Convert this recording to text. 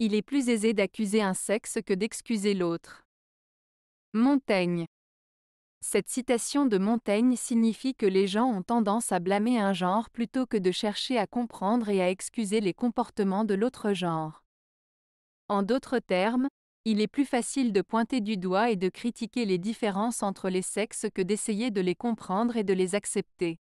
Il est plus aisé d'accuser un sexe que d'excuser l'autre. Montaigne. Cette citation de Montaigne signifie que les gens ont tendance à blâmer un genre plutôt que de chercher à comprendre et à excuser les comportements de l'autre genre. En d'autres termes, il est plus facile de pointer du doigt et de critiquer les différences entre les sexes que d'essayer de les comprendre et de les accepter.